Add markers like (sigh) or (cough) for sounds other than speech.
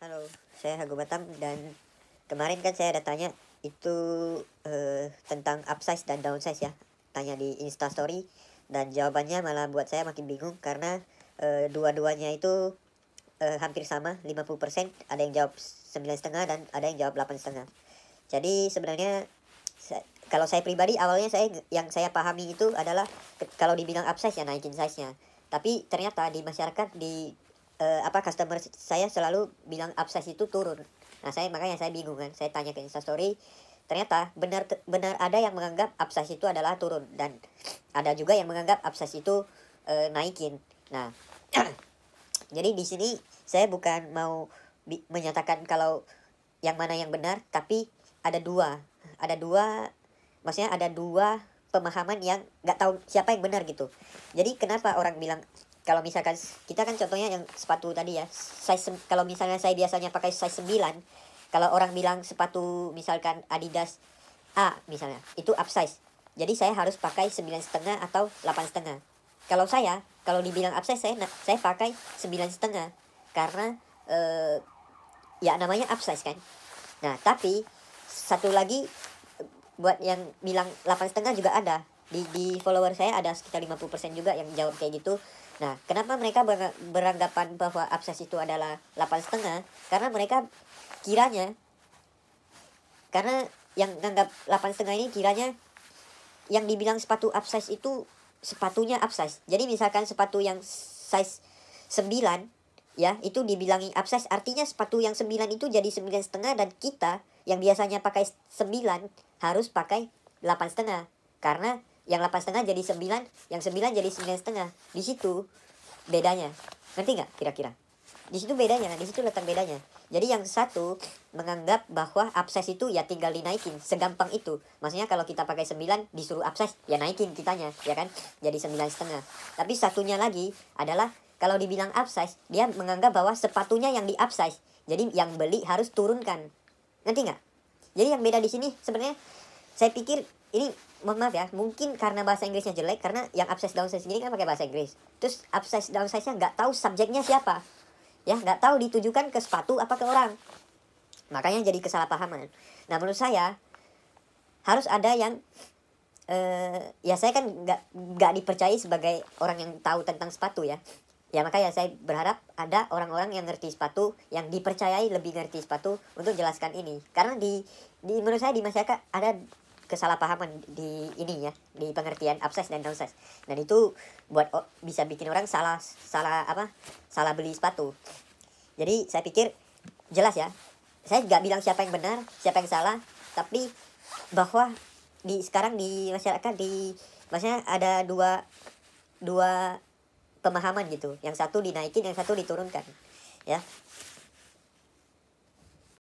Halo, saya Hago Batam dan kemarin kan saya ada tanya itu eh, tentang upsize dan downsize ya. Tanya di insta story dan jawabannya malah buat saya makin bingung karena eh, dua-duanya itu eh, hampir sama 50%, ada yang jawab 9,5 dan ada yang jawab 8,5. Jadi sebenarnya saya, kalau saya pribadi awalnya saya yang saya pahami itu adalah kalau dibilang upsize ya naikin size-nya. Tapi ternyata di masyarakat di uh, apa customer saya selalu bilang abses itu turun. Nah saya makanya saya bingung kan, saya tanya ke Instastory, ternyata benar benar ada yang menganggap abses itu adalah turun dan ada juga yang menganggap abses itu uh, naikin. Nah (clears throat) jadi di sini saya bukan mau menyatakan kalau yang mana yang benar, tapi ada dua, ada dua, maksudnya ada dua pemahaman yang nggak tahu siapa yang benar gitu. Jadi kenapa orang bilang kalau misalkan kita kan contohnya yang sepatu tadi ya size kalau misalnya saya biasanya pakai size 9 kalau orang bilang sepatu misalkan Adidas A misalnya itu upsize jadi saya harus pakai sembilan setengah atau delapan setengah kalau saya kalau dibilang upsize saya saya pakai sembilan setengah karena eh, ya namanya upsize kan nah tapi satu lagi eh, buat yang bilang delapan setengah juga ada di, di follower saya ada sekitar 50% juga yang jawab kayak gitu nah kenapa mereka beranggapan bahwa abses itu adalah delapan setengah karena mereka kiranya karena yang nganggap delapan setengah ini kiranya yang dibilang sepatu abses itu sepatunya abses jadi misalkan sepatu yang size 9 ya itu dibilangi abses artinya sepatu yang 9 itu jadi sembilan setengah dan kita yang biasanya pakai 9 harus pakai delapan setengah karena yang delapan setengah jadi sembilan yang sembilan jadi sembilan setengah di situ bedanya ngerti nggak kira-kira di situ bedanya di situ letak bedanya jadi yang satu menganggap bahwa abses itu ya tinggal dinaikin segampang itu maksudnya kalau kita pakai sembilan, disuruh abses ya naikin kitanya ya kan jadi sembilan setengah tapi satunya lagi adalah kalau dibilang upsize dia menganggap bahwa sepatunya yang di upsize jadi yang beli harus turunkan ngerti nggak jadi yang beda di sini sebenarnya saya pikir ini mohon maaf ya mungkin karena bahasa Inggrisnya jelek karena yang down downsize sendiri kan pakai bahasa Inggris terus upsize downsize nya nggak tahu subjeknya siapa ya nggak tahu ditujukan ke sepatu apa ke orang makanya jadi kesalahpahaman nah menurut saya harus ada yang uh, ya saya kan nggak nggak dipercaya sebagai orang yang tahu tentang sepatu ya ya makanya saya berharap ada orang-orang yang ngerti sepatu yang dipercayai lebih ngerti sepatu untuk jelaskan ini karena di di menurut saya di masyarakat ada kesalahpahaman di ini ya di pengertian abses dan downsize dan itu buat oh, bisa bikin orang salah salah apa salah beli sepatu jadi saya pikir jelas ya saya nggak bilang siapa yang benar siapa yang salah tapi bahwa di sekarang di masyarakat di maksudnya ada dua dua pemahaman gitu yang satu dinaikin yang satu diturunkan ya